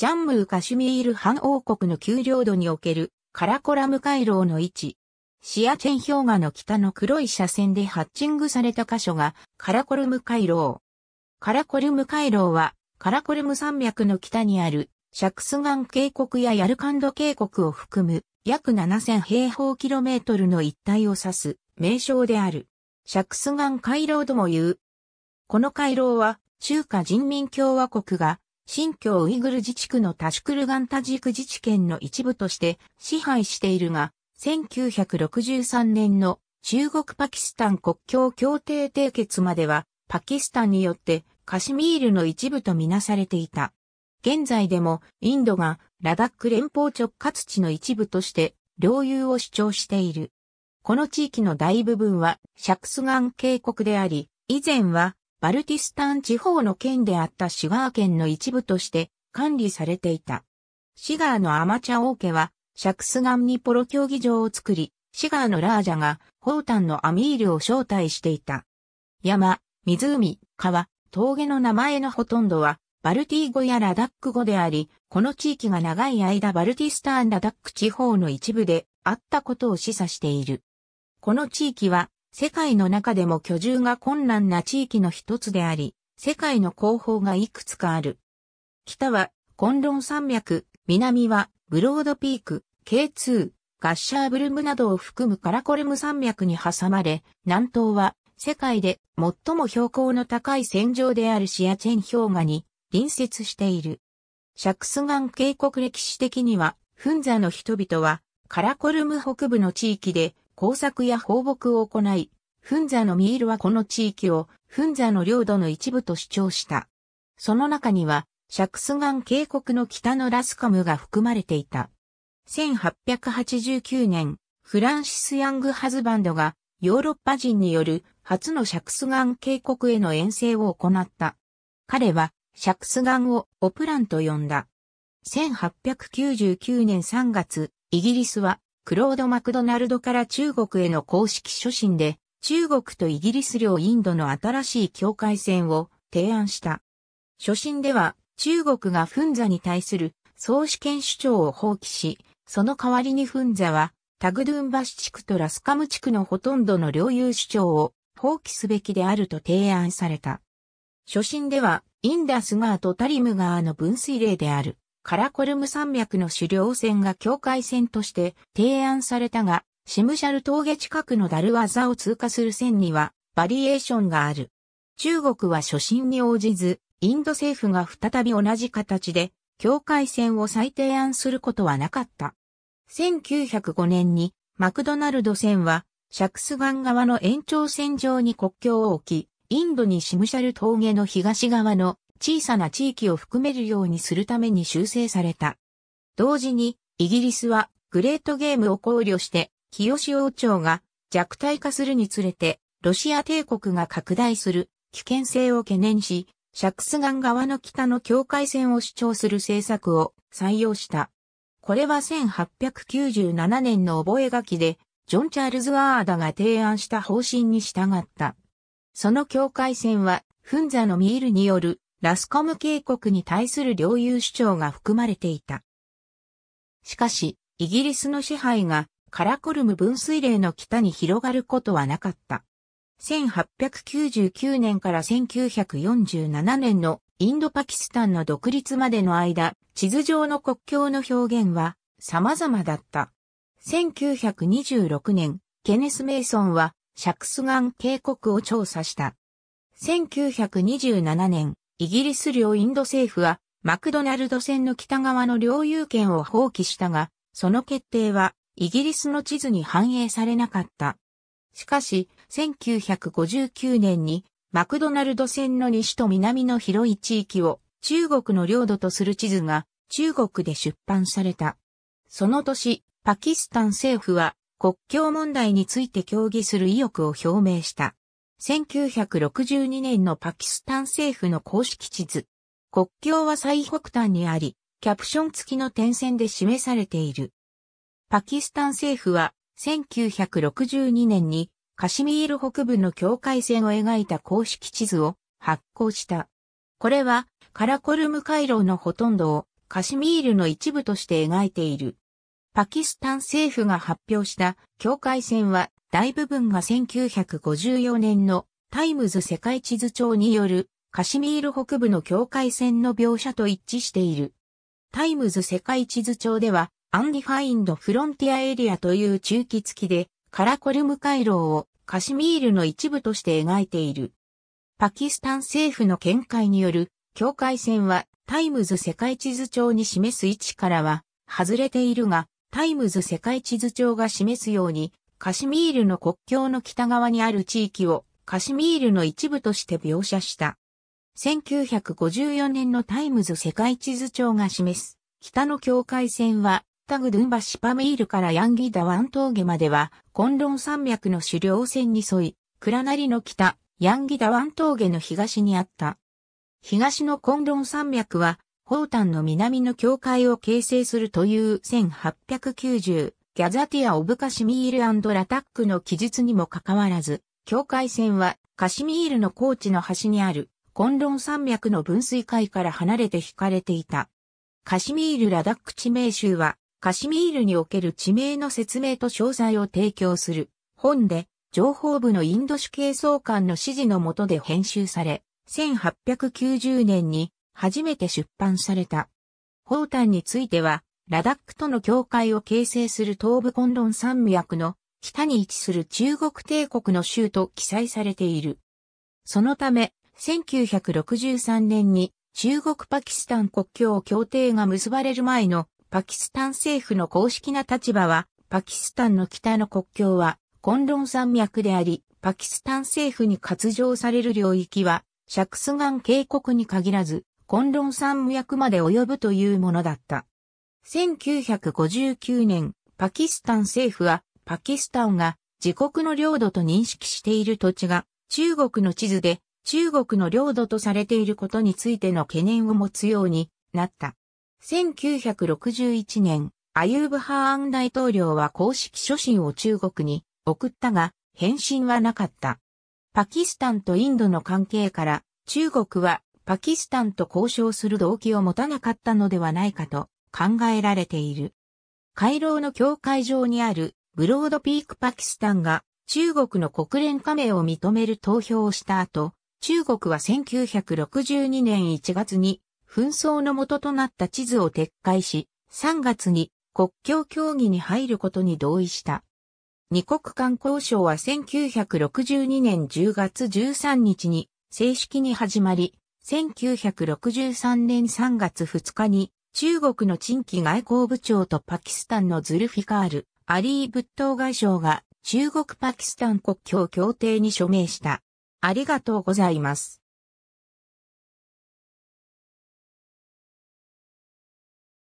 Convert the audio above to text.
ジャンムーカシュミール半王国の丘陵土におけるカラコラム回廊の位置。シアチェン氷河の北の黒い斜線でハッチングされた箇所がカラコルム回廊。カラコルム回廊はカラコルム山脈の北にあるシャクスガン渓谷やヤルカンド渓谷を含む約7000平方キロメートルの一帯を指す名称である。シャクスガン回廊とも言う。この回廊は中華人民共和国が新疆ウイグル自治区のタシュクルガンタジーク自治県の一部として支配しているが、1963年の中国パキスタン国境協定締結までは、パキスタンによってカシミールの一部とみなされていた。現在でもインドがラダック連邦直轄地の一部として領有を主張している。この地域の大部分はシャクスガン渓谷であり、以前はバルティスタン地方の県であったシガー県の一部として管理されていた。シガーのアマチャ王家は、シャクスガンにポロ競技場を作り、シガーのラージャが、ホータンのアミールを招待していた。山、湖、川、峠の名前のほとんどは、バルティー語やラダック語であり、この地域が長い間バルティスタンラダック地方の一部であったことを示唆している。この地域は世界の中でも居住が困難な地域の一つであり、世界の後方がいくつかある。北は、コンロン山脈、南は、ブロードピーク、K2、ガッシャーブルムなどを含むカラコルム山脈に挟まれ、南東は、世界で最も標高の高い戦場であるシアチェン氷河に隣接している。シャクスガン渓谷歴史的には、フンザの人々は、カラコルム北部の地域で工作や放牧を行い、フンザのミールはこの地域をフンザの領土の一部と主張した。その中には、シャクスガン渓谷の北のラスカムが含まれていた。1889年、フランシス・ヤング・ハズバンドがヨーロッパ人による初のシャクスガン渓谷への遠征を行った。彼はシャクスガンをオプランと呼んだ。1899年3月、イギリスはクロード・マクドナルドから中国への公式書信で、中国とイギリス領インドの新しい境界線を提案した。初心では中国がフンザに対する総主権主張を放棄し、その代わりにフンザはタグドゥンバシ地区とラスカム地区のほとんどの領有主張を放棄すべきであると提案された。初心ではインダス川とタリム川の分水嶺であるカラコルム山脈の狩猟船が境界線として提案されたが、シムシャル峠近くのダルワザを通過する線にはバリエーションがある。中国は初心に応じず、インド政府が再び同じ形で境界線を再提案することはなかった。1905年にマクドナルド線はシャクスガン側の延長線上に国境を置き、インドにシムシャル峠の東側の小さな地域を含めるようにするために修正された。同時に、イギリスはグレートゲームを考慮して、清潮王朝が弱体化するにつれて、ロシア帝国が拡大する危険性を懸念し、シャクスガン側の北の境界線を主張する政策を採用した。これは1897年の覚書で、ジョン・チャールズ・ワーダが提案した方針に従った。その境界線は、フンザのミールによるラスコム渓谷に対する領有主張が含まれていた。しかし、イギリスの支配がカラコルム分水嶺の北に広がることはなかった。1899年から1947年のインドパキスタンの独立までの間、地図上の国境の表現は様々だった。1926年、ケネス・メイソンはシャクスガン渓谷を調査した。1927年、イギリス領インド政府は、マクドナルド船の北側の領有権を放棄したが、その決定は、イギリスの地図に反映されなかった。しかし、1959年に、マクドナルド船の西と南の広い地域を中国の領土とする地図が中国で出版された。その年、パキスタン政府は国境問題について協議する意欲を表明した。1962年のパキスタン政府の公式地図。国境は最北端にあり、キャプション付きの点線で示されている。パキスタン政府は1962年にカシミール北部の境界線を描いた公式地図を発行した。これはカラコルム回廊のほとんどをカシミールの一部として描いている。パキスタン政府が発表した境界線は大部分が1954年のタイムズ世界地図帳によるカシミール北部の境界線の描写と一致している。タイムズ世界地図帳では、アンディファインドフロンティアエリアという中期付きで、カラコルム回廊をカシミールの一部として描いている。パキスタン政府の見解による境界線はタイムズ世界地図帳に示す位置からは外れているが、タイムズ世界地図帳が示すようにカシミールの国境の北側にある地域をカシミールの一部として描写した。1954年のタイムズ世界地図帳が示す北の境界線はタグドゥンバシパミールからヤンギダワン峠まではコンロン山脈の狩猟線に沿い、クラナリの北、ヤンギダワン峠の東にあった。東のコンロン山脈は、ホータンの南の境界を形成するという1890ギャザティア・オブ・カシミールラタックの記述にもかかわらず、境界線はカシミールの高地の端にあるコンロン山脈の分水海から離れて引かれていた。カシミールラダック地名集は、カシミールにおける地名の説明と詳細を提供する本で、情報部のインド主系総監の指示のもとで編集され、1890年に初めて出版された。宝丹については、ラダックとの境界を形成する東部ロン山脈の北に位置する中国帝国の州と記載されている。そのため、1963年に中国パキスタン国境協定が結ばれる前のパキスタン政府の公式な立場は、パキスタンの北の国境は、コンロン山脈であり、パキスタン政府に割譲される領域は、シャクスガン渓谷に限らず、コンロン山脈まで及ぶというものだった。1959年、パキスタン政府は、パキスタンが自国の領土と認識している土地が、中国の地図で中国の領土とされていることについての懸念を持つようになった。1961年、アユーブ・ハーン大統領は公式書信を中国に送ったが、返信はなかった。パキスタンとインドの関係から、中国はパキスタンと交渉する動機を持たなかったのではないかと考えられている。回廊の境界上にあるブロードピークパキスタンが中国の国連加盟を認める投票をした後、中国は1962年1月に紛争の元となった地図を撤回し、3月に国境協議に入ることに同意した。二国間交渉は1962年10月13日に正式に始まり、1963年3月2日に中国の陳毅外交部長とパキスタンのズルフィカール、アリー仏頭外相が中国パキスタン国境協定に署名した。ありがとうございます。